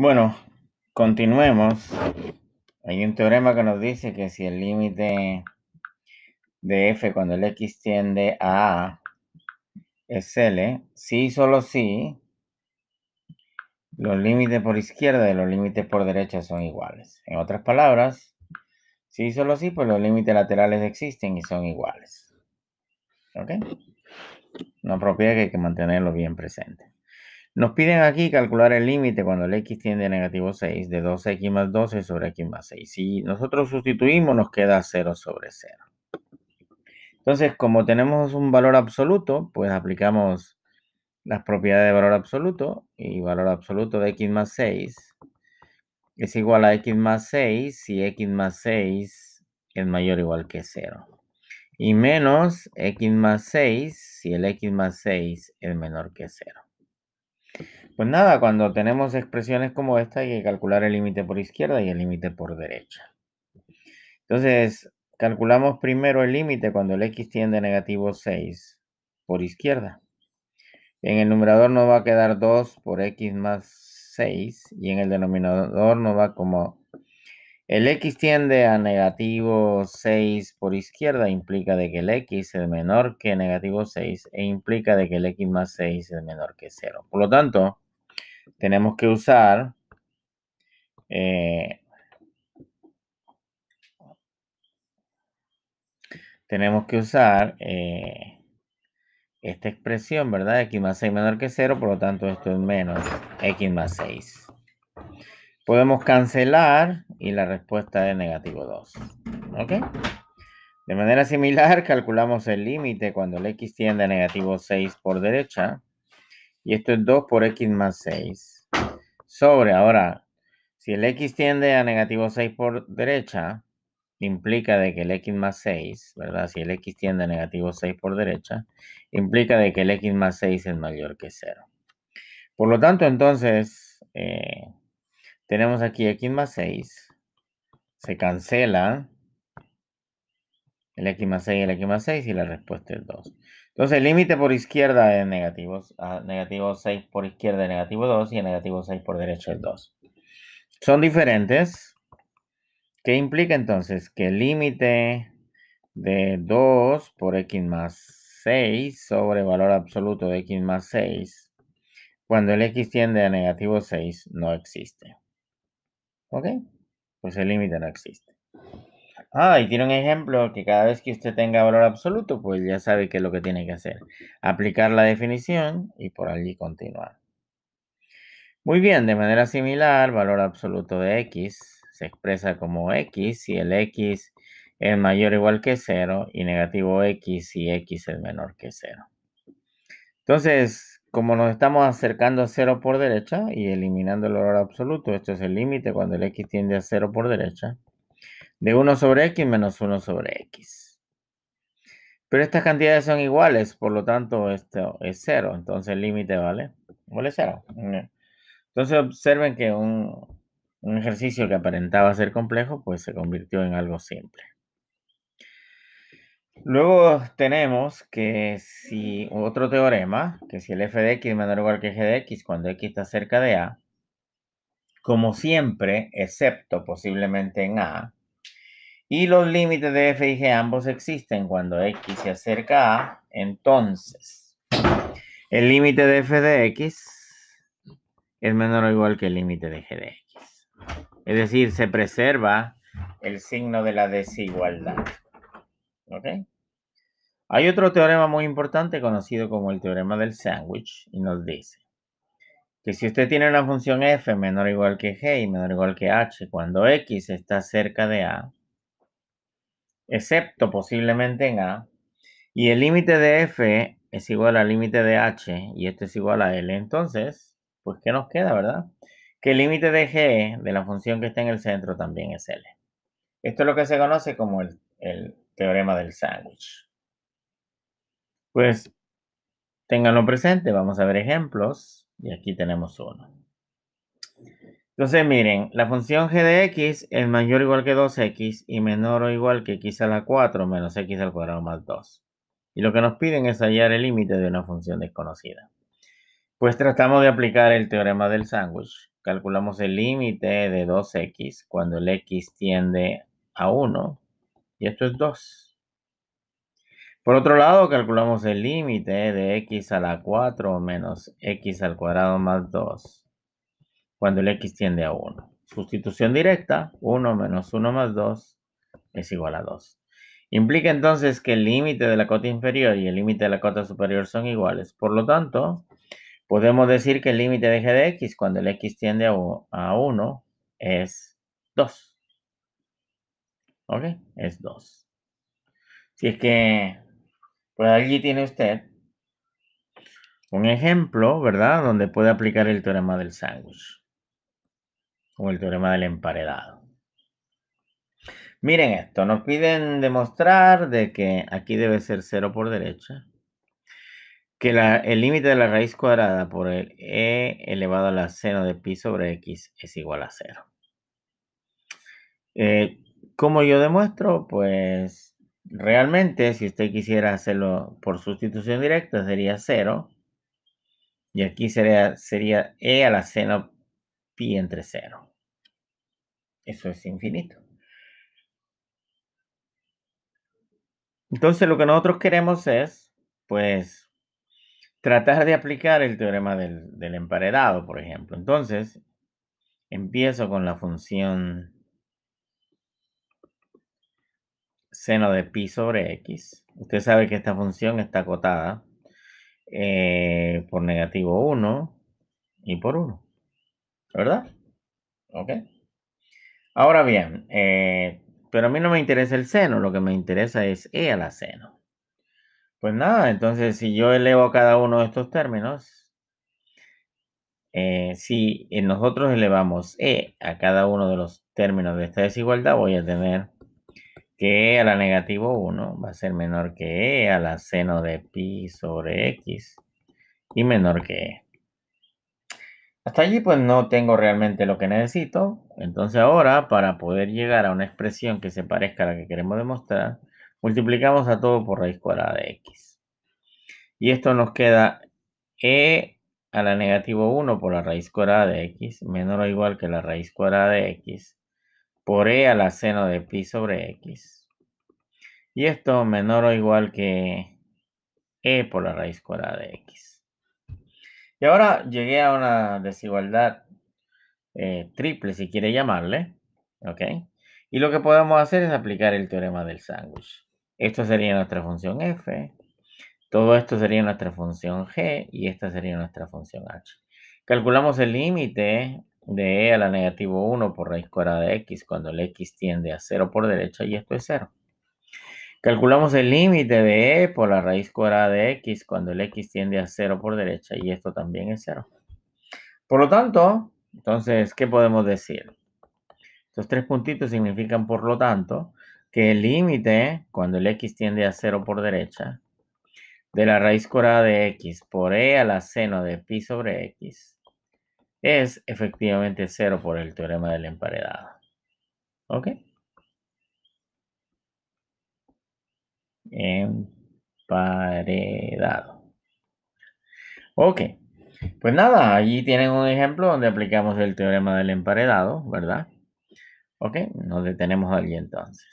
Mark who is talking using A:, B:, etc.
A: Bueno, continuemos. Hay un teorema que nos dice que si el límite de f cuando el x tiende a a es L, si y solo si sí, los límites por izquierda y los límites por derecha son iguales. En otras palabras, si y solo si, pues los límites laterales existen y son iguales. ¿Ok? Una propiedad que hay que mantenerlo bien presente. Nos piden aquí calcular el límite cuando el x tiende a negativo 6 de 2x más 12 sobre x más 6. Si nosotros sustituimos nos queda 0 sobre 0. Entonces, como tenemos un valor absoluto, pues aplicamos las propiedades de valor absoluto y valor absoluto de x más 6 es igual a x más 6 si x más 6 es mayor o igual que 0. Y menos x más 6 si el x más 6 es menor que 0. Pues nada, cuando tenemos expresiones como esta hay que calcular el límite por izquierda y el límite por derecha. Entonces, calculamos primero el límite cuando el x tiende a negativo 6 por izquierda. En el numerador nos va a quedar 2 por x más 6 y en el denominador nos va como... El x tiende a negativo 6 por izquierda implica de que el x es menor que negativo 6 e implica de que el x más 6 es menor que 0. Por lo tanto, tenemos que usar eh, tenemos que usar eh, esta expresión, ¿verdad? X más 6 menor que 0, por lo tanto esto es menos X más 6. Podemos cancelar y la respuesta es negativo 2. ¿Ok? De manera similar, calculamos el límite cuando el X tiende a negativo 6 por derecha y esto es 2 por x más 6. Sobre, ahora, si el x tiende a negativo 6 por derecha, implica de que el x más 6, ¿verdad? Si el x tiende a negativo 6 por derecha, implica de que el x más 6 es mayor que 0. Por lo tanto, entonces, eh, tenemos aquí x más 6, se cancela el x más 6 y el x más 6 y la respuesta es 2. Entonces, el límite por izquierda es negativo, ah, negativo 6 por izquierda es negativo 2 y el negativo 6 por derecha es 2. Son diferentes. ¿Qué implica entonces? Que el límite de 2 por x más 6 sobre valor absoluto de x más 6, cuando el x tiende a negativo 6, no existe. ¿Ok? Pues el límite no existe. Ah, y tiene un ejemplo que cada vez que usted tenga valor absoluto, pues ya sabe qué es lo que tiene que hacer. Aplicar la definición y por allí continuar. Muy bien, de manera similar, valor absoluto de x se expresa como x si el x es mayor o igual que 0 y negativo x si x es menor que 0. Entonces, como nos estamos acercando a 0 por derecha y eliminando el valor absoluto, esto es el límite cuando el x tiende a 0 por derecha, de 1 sobre x menos 1 sobre x. Pero estas cantidades son iguales, por lo tanto esto es 0. Entonces el límite vale, vale 0. Entonces observen que un, un ejercicio que aparentaba ser complejo, pues se convirtió en algo simple. Luego tenemos que si otro teorema, que si el f de x es menor igual que g de x cuando x está cerca de a, como siempre, excepto posiblemente en a, y los límites de f y g ambos existen cuando x se acerca a. Entonces, el límite de f de x es menor o igual que el límite de g de x. Es decir, se preserva el signo de la desigualdad. ¿Ok? Hay otro teorema muy importante conocido como el teorema del sándwich y nos dice que si usted tiene una función f menor o igual que g y menor o igual que h cuando x está cerca de a, excepto posiblemente en A, y el límite de f es igual al límite de h, y esto es igual a l. Entonces, pues, ¿qué nos queda, verdad? Que el límite de g de la función que está en el centro también es l. Esto es lo que se conoce como el, el teorema del sándwich. Pues, ténganlo presente, vamos a ver ejemplos, y aquí tenemos uno. Entonces, miren, la función g de x es mayor o igual que 2x y menor o igual que x a la 4 menos x al cuadrado más 2. Y lo que nos piden es hallar el límite de una función desconocida. Pues tratamos de aplicar el teorema del sándwich. Calculamos el límite de 2x cuando el x tiende a 1 y esto es 2. Por otro lado, calculamos el límite de x a la 4 menos x al cuadrado más 2 cuando el x tiende a 1. Sustitución directa, 1 menos 1 más 2 es igual a 2. Implica entonces que el límite de la cota inferior y el límite de la cota superior son iguales. Por lo tanto, podemos decir que el límite de g de x cuando el x tiende a 1 es 2. ¿Ok? Es 2. Si es que, por allí tiene usted un ejemplo, ¿verdad? Donde puede aplicar el teorema del sándwich o el teorema del emparedado. Miren esto, nos piden demostrar de que aquí debe ser 0 por derecha, que el límite de la raíz cuadrada por el e elevado a la seno de pi sobre x es igual a 0. Eh, ¿Cómo yo demuestro? Pues realmente si usted quisiera hacerlo por sustitución directa sería 0. Y aquí sería, sería e a la seno pi entre 0. Eso es infinito. Entonces lo que nosotros queremos es, pues, tratar de aplicar el teorema del, emparedado, por ejemplo. Entonces, empiezo con la función seno de pi sobre x. Usted sabe que esta función está acotada eh, por negativo 1 y por 1. ¿Verdad? Ok. Ahora bien, eh, pero a mí no me interesa el seno, lo que me interesa es E a la seno. Pues nada, entonces si yo elevo cada uno de estos términos, eh, si nosotros elevamos E a cada uno de los términos de esta desigualdad, voy a tener que E a la negativo 1 va a ser menor que E a la seno de pi sobre X y menor que E. Hasta allí pues no tengo realmente lo que necesito. Entonces ahora para poder llegar a una expresión que se parezca a la que queremos demostrar, multiplicamos a todo por raíz cuadrada de x. Y esto nos queda e a la negativo 1 por la raíz cuadrada de x menor o igual que la raíz cuadrada de x por e a la seno de pi sobre x. Y esto menor o igual que e por la raíz cuadrada de x. Y ahora llegué a una desigualdad eh, triple, si quiere llamarle. ¿Ok? Y lo que podemos hacer es aplicar el teorema del sándwich. Esto sería nuestra función f. Todo esto sería nuestra función g. Y esta sería nuestra función h. Calculamos el límite de e a la negativo 1 por raíz cuadrada de x cuando el x tiende a 0 por derecha y esto es 0. Calculamos el límite de e por la raíz cuadrada de x cuando el x tiende a 0 por derecha y esto también es 0. Por lo tanto, entonces, ¿qué podemos decir? Estos tres puntitos significan, por lo tanto, que el límite cuando el x tiende a 0 por derecha de la raíz cuadrada de x por e a la seno de pi sobre x es efectivamente 0 por el teorema del emparedado. ¿Ok? emparedado. Ok, pues nada, allí tienen un ejemplo donde aplicamos el teorema del emparedado, ¿verdad? Ok, nos detenemos allí entonces.